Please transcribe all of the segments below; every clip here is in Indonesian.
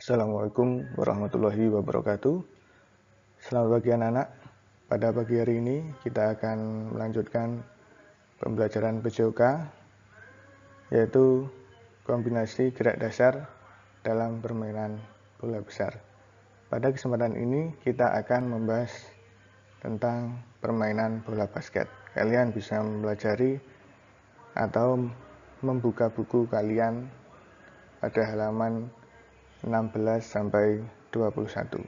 Assalamualaikum warahmatullahi wabarakatuh. Selamat pagi anak-anak. Pada pagi hari ini kita akan melanjutkan pembelajaran PJOK yaitu kombinasi gerak dasar dalam permainan bola besar. Pada kesempatan ini kita akan membahas tentang permainan bola basket. Kalian bisa mempelajari atau membuka buku kalian pada halaman 16 sampai 21.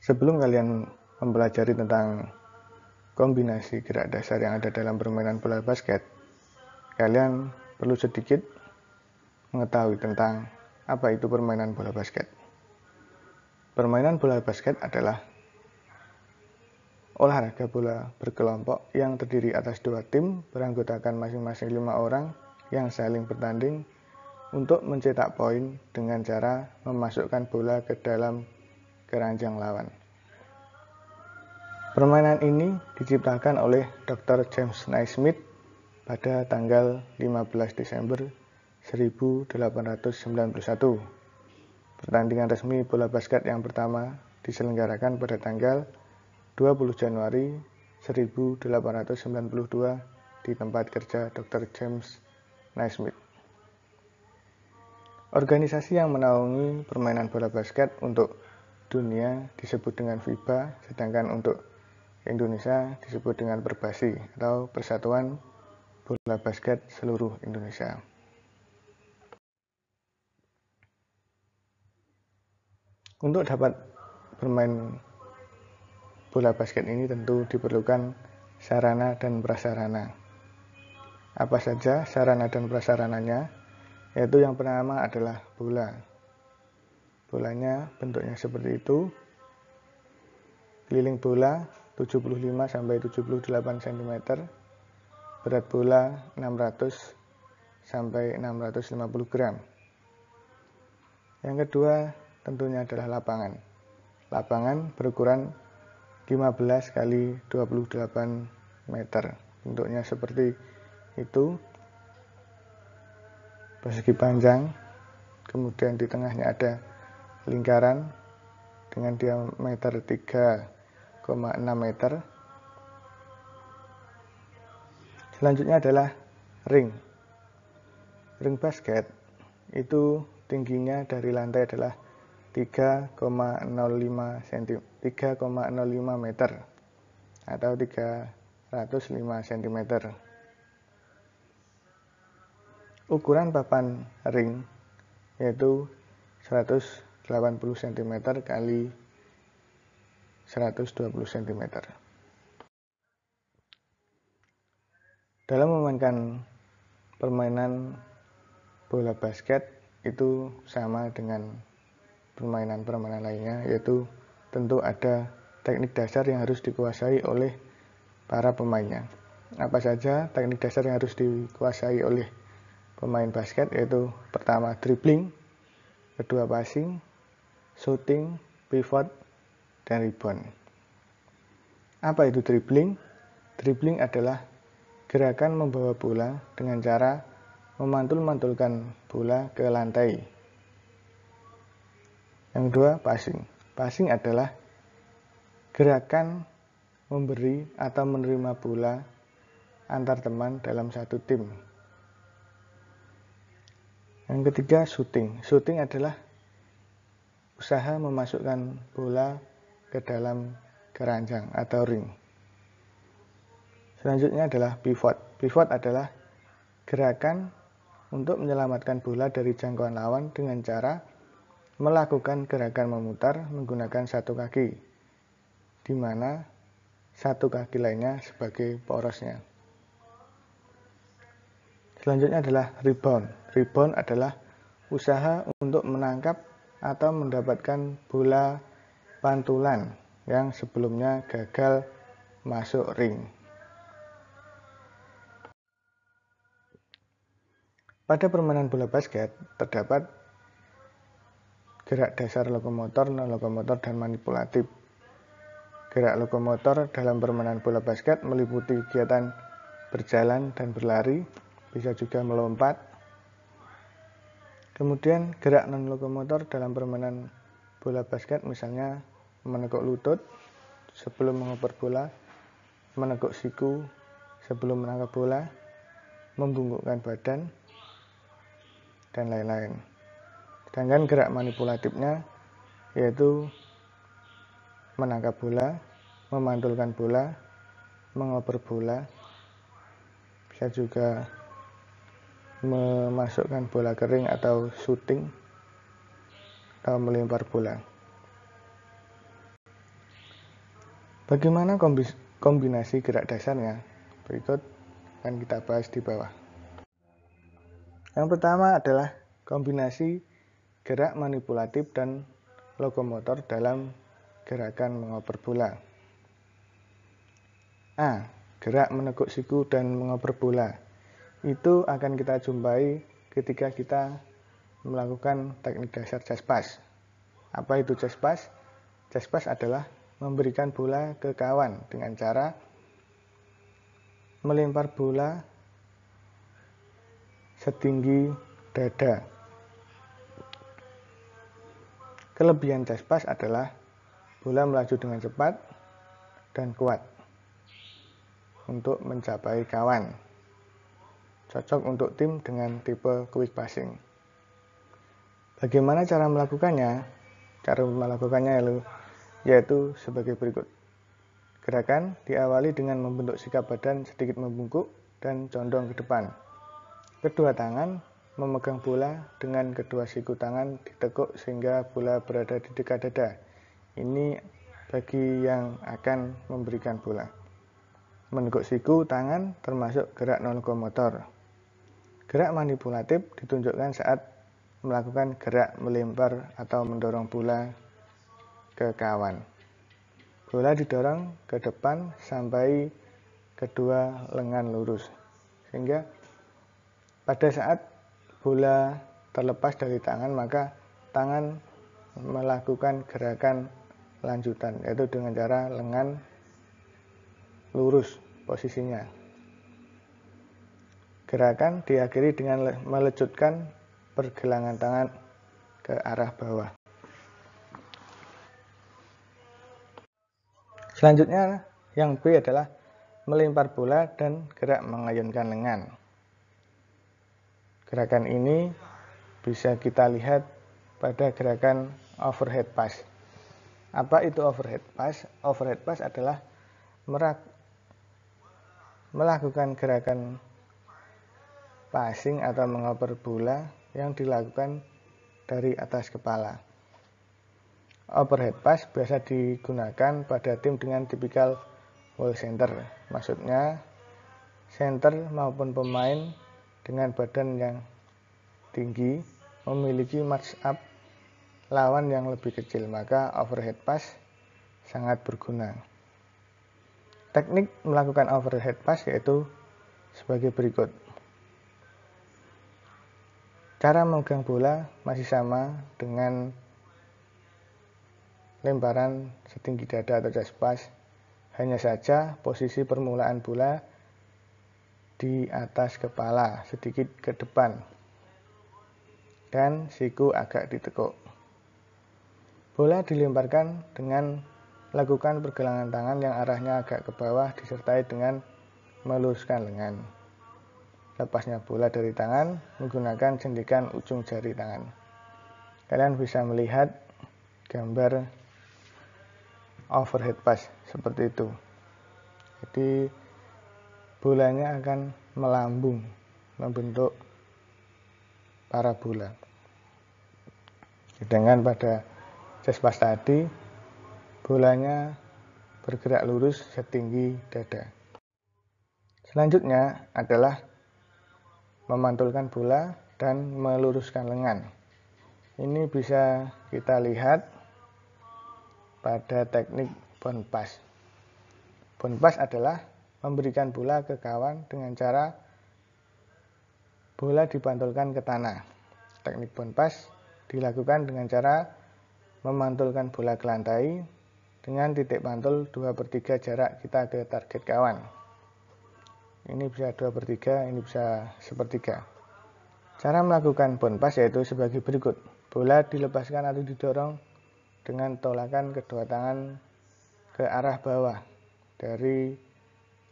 Sebelum kalian mempelajari tentang kombinasi gerak dasar yang ada dalam permainan bola basket, kalian perlu sedikit mengetahui tentang apa itu permainan bola basket. Permainan bola basket adalah olahraga bola berkelompok yang terdiri atas dua tim beranggotakan masing-masing lima orang yang saling bertanding untuk mencetak poin dengan cara memasukkan bola ke dalam keranjang lawan. Permainan ini diciptakan oleh Dr. James Naismith pada tanggal 15 Desember 1891. Pertandingan resmi bola basket yang pertama diselenggarakan pada tanggal 20 Januari 1892 di tempat kerja Dr. James Nice week. Organisasi yang menaungi permainan bola basket untuk dunia disebut dengan FIBA, sedangkan untuk Indonesia disebut dengan Perbasi atau Persatuan Bola Basket Seluruh Indonesia. Untuk dapat bermain bola basket ini tentu diperlukan sarana dan prasarana apa saja sarana dan prasarananya yaitu yang pertama adalah bola bolanya bentuknya seperti itu keliling bola 75 sampai 78 cm berat bola 600 sampai 650 gram yang kedua tentunya adalah lapangan lapangan berukuran 15 x 28 meter bentuknya seperti itu persegi panjang kemudian di tengahnya ada lingkaran dengan diameter 3,6 meter selanjutnya adalah ring ring basket itu tingginya dari lantai adalah 3,05 cm 3,05 meter atau 305 cm ukuran papan ring yaitu 180 cm x 120 cm. Dalam memainkan permainan bola basket itu sama dengan permainan-permainan lainnya yaitu tentu ada teknik dasar yang harus dikuasai oleh para pemainnya. Apa saja teknik dasar yang harus dikuasai oleh pemain basket yaitu pertama dribbling, kedua passing, shooting, pivot, dan rebound. Apa itu dribbling? Dribbling adalah gerakan membawa bola dengan cara memantul-mantulkan bola ke lantai. Yang kedua, passing. Passing adalah gerakan memberi atau menerima bola antar teman dalam satu tim yang ketiga, shooting. Shooting adalah usaha memasukkan bola ke dalam keranjang atau ring. Selanjutnya adalah pivot. Pivot adalah gerakan untuk menyelamatkan bola dari jangkauan lawan dengan cara melakukan gerakan memutar menggunakan satu kaki, di mana satu kaki lainnya sebagai porosnya. Selanjutnya adalah rebound. Rebound adalah usaha untuk menangkap atau mendapatkan bola pantulan yang sebelumnya gagal masuk ring. Pada permainan bola basket terdapat gerak dasar lokomotor, non lokomotor, dan manipulatif. Gerak lokomotor dalam permainan bola basket meliputi kegiatan berjalan dan berlari, bisa juga melompat. Kemudian gerak non lokomotor dalam permainan bola basket misalnya menekuk lutut sebelum mengoper bola, menekuk siku sebelum menangkap bola, membungkukkan badan, dan lain-lain. Sedangkan gerak manipulatifnya yaitu menangkap bola, memantulkan bola, mengoper bola, bisa juga memasukkan bola kering atau shooting atau melempar bola. Bagaimana kombinasi gerak dasarnya? Berikut akan kita bahas di bawah. Yang pertama adalah kombinasi gerak manipulatif dan lokomotor dalam gerakan mengoper bola. A. Gerak menekuk siku dan mengoper bola itu akan kita jumpai ketika kita melakukan teknik dasar chest pass. Apa itu chest pass? Chest pass adalah memberikan bola ke kawan dengan cara melempar bola setinggi dada. Kelebihan chest pass adalah bola melaju dengan cepat dan kuat untuk mencapai kawan cocok untuk tim dengan tipe quick passing. Bagaimana cara melakukannya? Cara melakukannya yaitu sebagai berikut. Gerakan diawali dengan membentuk sikap badan sedikit membungkuk dan condong ke depan. Kedua tangan memegang bola dengan kedua siku tangan ditekuk sehingga bola berada di dekat dada. Ini bagi yang akan memberikan bola Menekuk siku tangan termasuk gerak non komotor. Gerak manipulatif ditunjukkan saat melakukan gerak melempar atau mendorong bola ke kawan. Bola didorong ke depan sampai kedua lengan lurus. Sehingga pada saat bola terlepas dari tangan maka tangan melakukan gerakan lanjutan yaitu dengan cara lengan lurus posisinya Gerakan diakhiri dengan melecutkan pergelangan tangan ke arah bawah. Selanjutnya yang B adalah melempar bola dan gerak mengayunkan lengan. Gerakan ini bisa kita lihat pada gerakan overhead pass. Apa itu overhead pass? Overhead pass adalah melakukan gerakan passing atau mengoper bola yang dilakukan dari atas kepala. Overhead pass biasa digunakan pada tim dengan tipikal wall center. Maksudnya, center maupun pemain dengan badan yang tinggi memiliki match up lawan yang lebih kecil, maka overhead pass sangat berguna. Teknik melakukan overhead pass yaitu sebagai berikut. Cara memegang bola masih sama dengan lemparan setinggi dada atau chest pass. Hanya saja posisi permulaan bola di atas kepala, sedikit ke depan. Dan siku agak ditekuk. Bola dilemparkan dengan lakukan pergelangan tangan yang arahnya agak ke bawah disertai dengan meluruskan lengan. Lepasnya bola dari tangan menggunakan sendikan ujung jari tangan. Kalian bisa melihat gambar overhead pass seperti itu. Jadi bolanya akan melambung membentuk parabola. Sedangkan pada chest pass tadi bolanya bergerak lurus setinggi dada. Selanjutnya adalah memantulkan bola dan meluruskan lengan. Ini bisa kita lihat pada teknik bon pass. Bon pass adalah memberikan bola ke kawan dengan cara bola dipantulkan ke tanah. Teknik bon pass dilakukan dengan cara memantulkan bola ke lantai dengan titik pantul 2 per 3 jarak kita ke target kawan ini bisa dua per 3, ini bisa sepertiga. Cara melakukan pass yaitu sebagai berikut. Bola dilepaskan atau didorong dengan tolakan kedua tangan ke arah bawah dari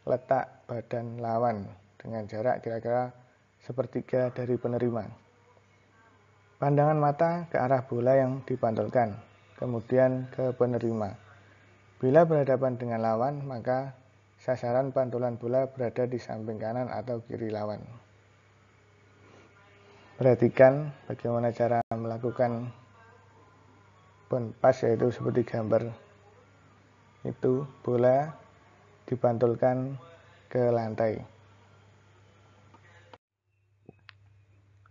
letak badan lawan dengan jarak kira-kira sepertiga dari penerima. Pandangan mata ke arah bola yang dipantulkan, kemudian ke penerima. Bila berhadapan dengan lawan, maka sasaran pantulan bola berada di samping kanan atau kiri lawan. Perhatikan bagaimana cara melakukan pun pas yaitu seperti gambar itu bola dipantulkan ke lantai.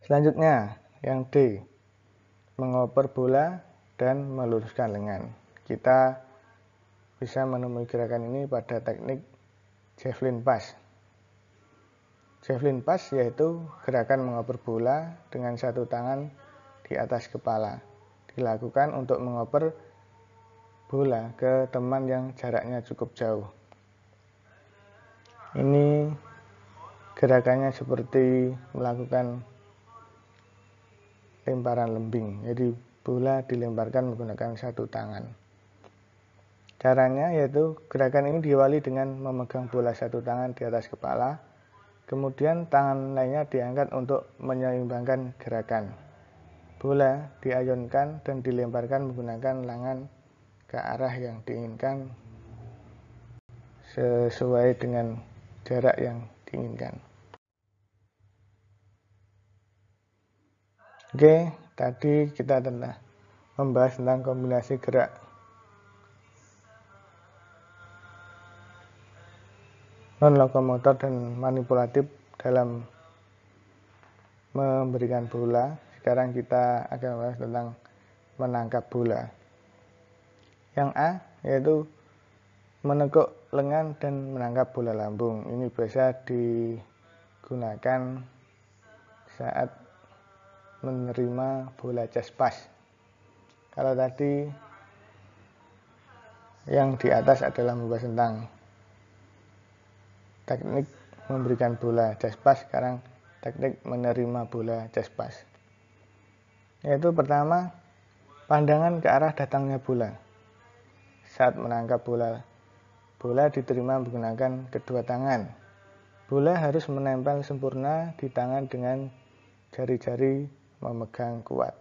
Selanjutnya yang D mengoper bola dan meluruskan lengan. Kita bisa menemui gerakan ini pada teknik javelin pass. Javelin pass yaitu gerakan mengoper bola dengan satu tangan di atas kepala. Dilakukan untuk mengoper bola ke teman yang jaraknya cukup jauh. Ini gerakannya seperti melakukan lemparan lembing. Jadi bola dilemparkan menggunakan satu tangan. Caranya yaitu gerakan ini diawali dengan memegang bola satu tangan di atas kepala, kemudian tangan lainnya diangkat untuk menyeimbangkan gerakan. Bola diayunkan dan dilemparkan menggunakan lengan ke arah yang diinginkan sesuai dengan jarak yang diinginkan. Oke, tadi kita telah membahas tentang kombinasi gerak non-lokomotor dan manipulatif dalam memberikan bola. Sekarang kita akan bahas tentang menangkap bola. Yang A yaitu menekuk lengan dan menangkap bola lambung. Ini biasa digunakan saat menerima bola chest pass. Kalau tadi yang di atas adalah membahas tentang teknik memberikan bola jaspas sekarang teknik menerima bola jaspas yaitu pertama pandangan ke arah datangnya bola saat menangkap bola bola diterima menggunakan kedua tangan bola harus menempel sempurna di tangan dengan jari-jari memegang kuat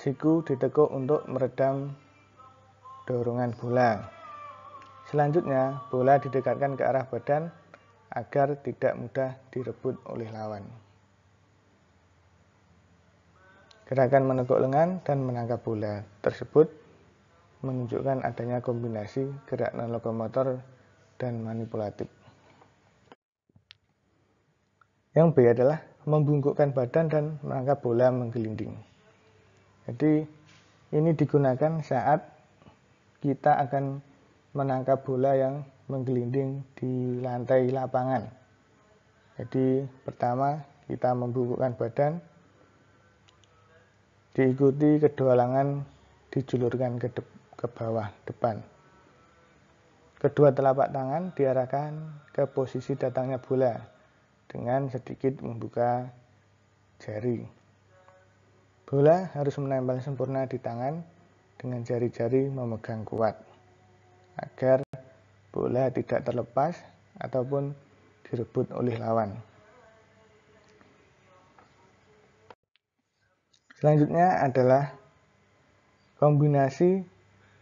siku ditekuk untuk meredam dorongan bola Selanjutnya, bola didekatkan ke arah badan agar tidak mudah direbut oleh lawan. Gerakan menekuk lengan dan menangkap bola tersebut menunjukkan adanya kombinasi gerak non lokomotor dan manipulatif. Yang B adalah membungkukkan badan dan menangkap bola menggelinding. Jadi ini digunakan saat kita akan menangkap bola yang menggelinding di lantai lapangan. Jadi pertama kita membungkukkan badan, diikuti kedua lengan dijulurkan ke, ke bawah depan. Kedua telapak tangan diarahkan ke posisi datangnya bola dengan sedikit membuka jari. Bola harus menempel sempurna di tangan dengan jari-jari memegang kuat agar bola tidak terlepas ataupun direbut oleh lawan. Selanjutnya adalah kombinasi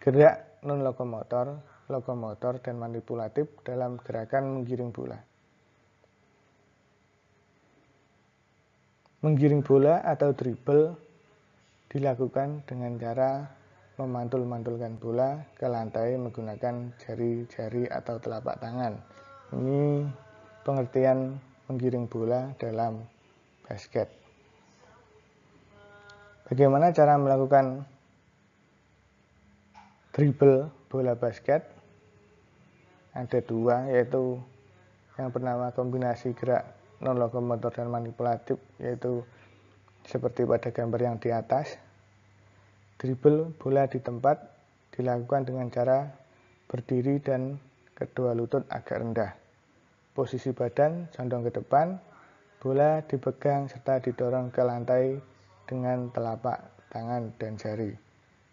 gerak non lokomotor, lokomotor dan manipulatif dalam gerakan menggiring bola. Menggiring bola atau dribble dilakukan dengan cara memantul-mantulkan bola ke lantai menggunakan jari-jari atau telapak tangan. Ini pengertian menggiring bola dalam basket. Bagaimana cara melakukan dribble bola basket? Ada dua, yaitu yang bernama kombinasi gerak non lokomotor dan manipulatif, yaitu seperti pada gambar yang di atas, Dribble bola di tempat dilakukan dengan cara berdiri dan kedua lutut agak rendah. Posisi badan condong ke depan, bola dipegang serta didorong ke lantai dengan telapak tangan dan jari.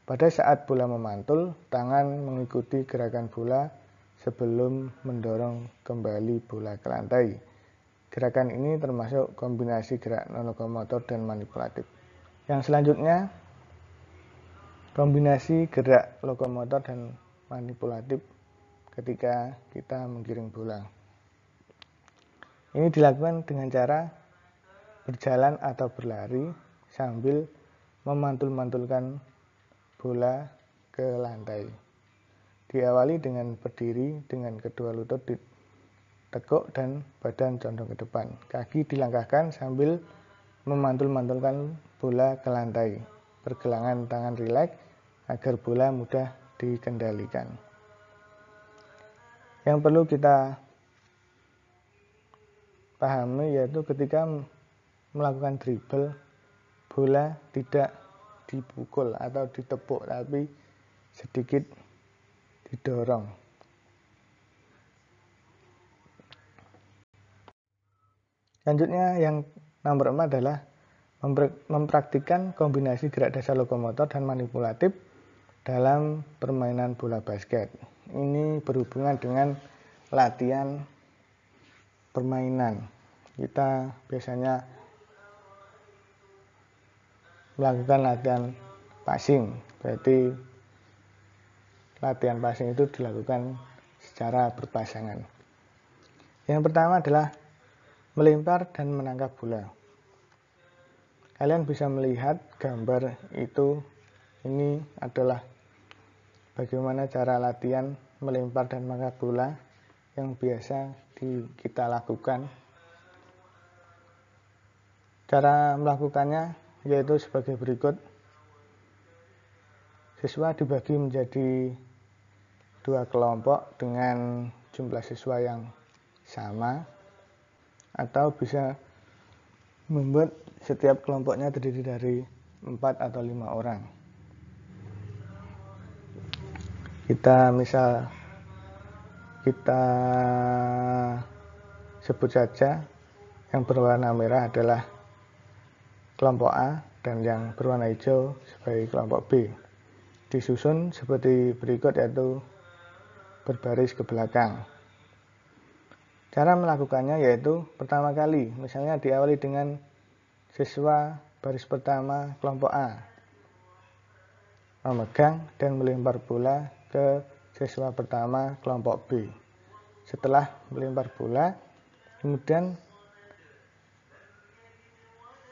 Pada saat bola memantul, tangan mengikuti gerakan bola sebelum mendorong kembali bola ke lantai. Gerakan ini termasuk kombinasi gerak nonokomotor dan manipulatif. Yang selanjutnya, kombinasi gerak lokomotor dan manipulatif ketika kita menggiring bola. Ini dilakukan dengan cara berjalan atau berlari sambil memantul-mantulkan bola ke lantai. Diawali dengan berdiri dengan kedua lutut ditekuk dan badan condong ke depan. Kaki dilangkahkan sambil memantul-mantulkan bola ke lantai. Pergelangan tangan rileks agar bola mudah dikendalikan. Yang perlu kita pahami yaitu ketika melakukan dribble bola tidak dipukul atau ditepuk tapi sedikit didorong. Selanjutnya yang nomor 4 adalah mempraktikan kombinasi gerak dasar lokomotor dan manipulatif dalam permainan bola basket. Ini berhubungan dengan latihan permainan. Kita biasanya melakukan latihan passing. Berarti latihan passing itu dilakukan secara berpasangan. Yang pertama adalah melempar dan menangkap bola. Kalian bisa melihat gambar itu ini adalah bagaimana cara latihan melempar dan mengangkat bola yang biasa di, kita lakukan. Cara melakukannya yaitu sebagai berikut. Siswa dibagi menjadi dua kelompok dengan jumlah siswa yang sama atau bisa membuat setiap kelompoknya terdiri dari empat atau lima orang. kita misal kita sebut saja yang berwarna merah adalah kelompok A dan yang berwarna hijau sebagai kelompok B disusun seperti berikut yaitu berbaris ke belakang cara melakukannya yaitu pertama kali misalnya diawali dengan siswa baris pertama kelompok A memegang dan melempar bola ke siswa pertama kelompok B. Setelah melempar bola, kemudian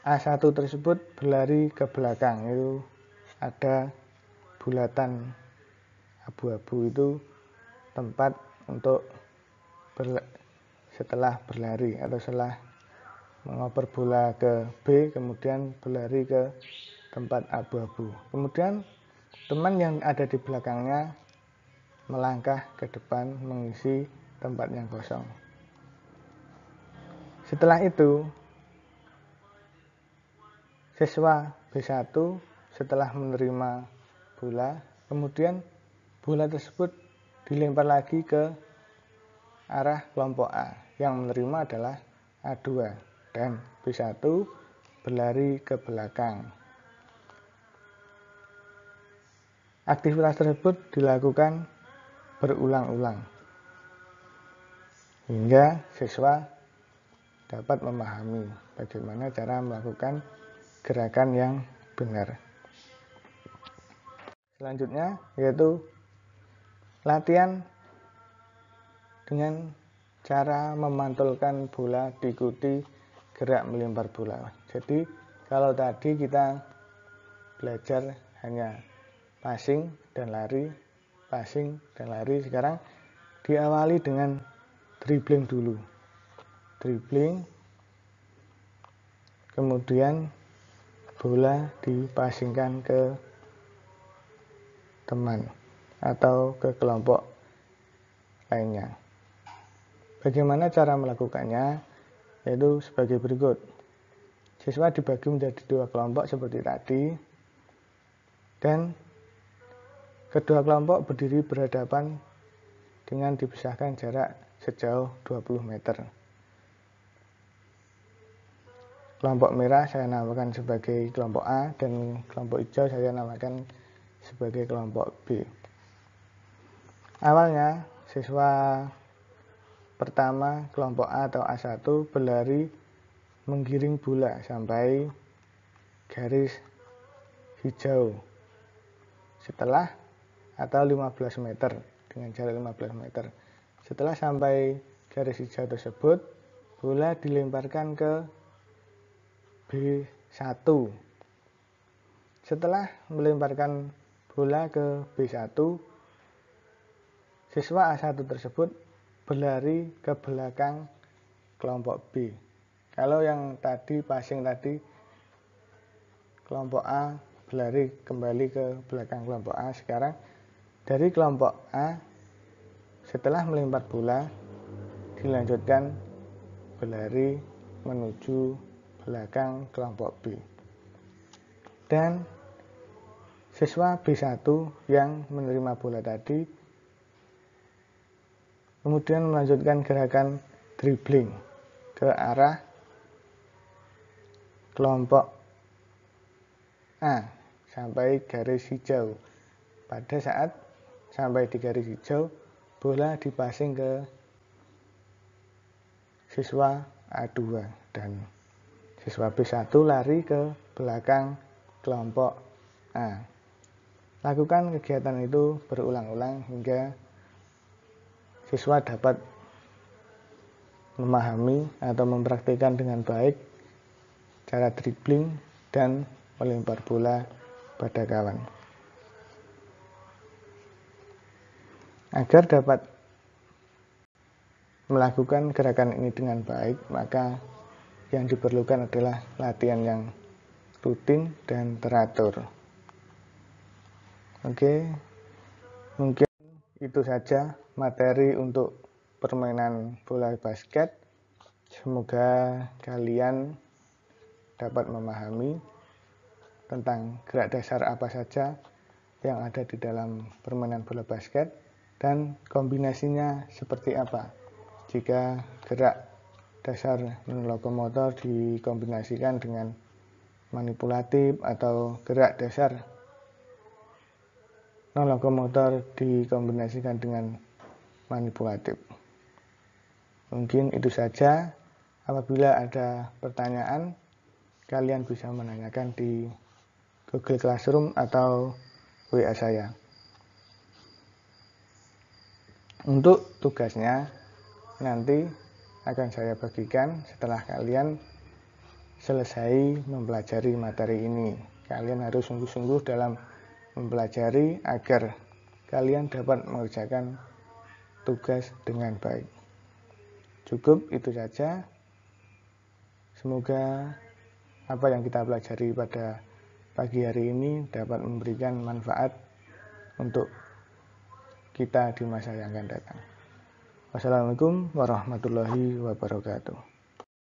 A1 tersebut berlari ke belakang itu ada bulatan abu-abu itu tempat untuk berla setelah berlari atau setelah mengoper bola ke B kemudian berlari ke tempat abu-abu kemudian teman yang ada di belakangnya melangkah ke depan mengisi tempat yang kosong. Setelah itu, siswa B1 setelah menerima bola, kemudian bola tersebut dilempar lagi ke arah kelompok A. Yang menerima adalah A2 dan B1 berlari ke belakang. Aktivitas tersebut dilakukan berulang-ulang hingga siswa dapat memahami bagaimana cara melakukan gerakan yang benar. Selanjutnya yaitu latihan dengan cara memantulkan bola diikuti gerak melempar bola. Jadi kalau tadi kita belajar hanya passing dan lari passing dan lari sekarang diawali dengan dribbling dulu dribbling kemudian bola dipasingkan ke teman atau ke kelompok lainnya bagaimana cara melakukannya yaitu sebagai berikut siswa dibagi menjadi dua kelompok seperti tadi dan Kedua kelompok berdiri berhadapan dengan dipisahkan jarak sejauh 20 meter. Kelompok merah saya namakan sebagai kelompok A dan kelompok hijau saya namakan sebagai kelompok B. Awalnya siswa pertama kelompok A atau A1 berlari menggiring bola sampai garis hijau. Setelah atau 15 meter dengan jarak 15 meter. Setelah sampai garis hijau tersebut, bola dilemparkan ke B1. Setelah melemparkan bola ke B1, siswa A1 tersebut berlari ke belakang kelompok B. Kalau yang tadi passing tadi kelompok A berlari kembali ke belakang kelompok A, sekarang dari kelompok A, setelah melempar bola, dilanjutkan berlari menuju belakang kelompok B. Dan siswa B1 yang menerima bola tadi kemudian melanjutkan gerakan dribbling ke arah kelompok A sampai garis hijau pada saat sampai di garis hijau, bola dipasing ke siswa A2 dan siswa B1 lari ke belakang kelompok A. Lakukan kegiatan itu berulang-ulang hingga siswa dapat memahami atau mempraktikkan dengan baik cara dribbling dan melempar bola pada kawan. Agar dapat melakukan gerakan ini dengan baik, maka yang diperlukan adalah latihan yang rutin dan teratur. Oke, mungkin itu saja materi untuk permainan bola basket. Semoga kalian dapat memahami tentang gerak dasar apa saja yang ada di dalam permainan bola basket dan kombinasinya seperti apa jika gerak dasar lokomotor dikombinasikan dengan manipulatif atau gerak dasar non lokomotor dikombinasikan dengan manipulatif mungkin itu saja apabila ada pertanyaan kalian bisa menanyakan di Google Classroom atau WA saya untuk tugasnya nanti akan saya bagikan setelah kalian selesai mempelajari materi ini. Kalian harus sungguh-sungguh dalam mempelajari agar kalian dapat mengerjakan tugas dengan baik. Cukup itu saja. Semoga apa yang kita pelajari pada pagi hari ini dapat memberikan manfaat untuk kita di masa yang akan datang. Wassalamualaikum warahmatullahi wabarakatuh.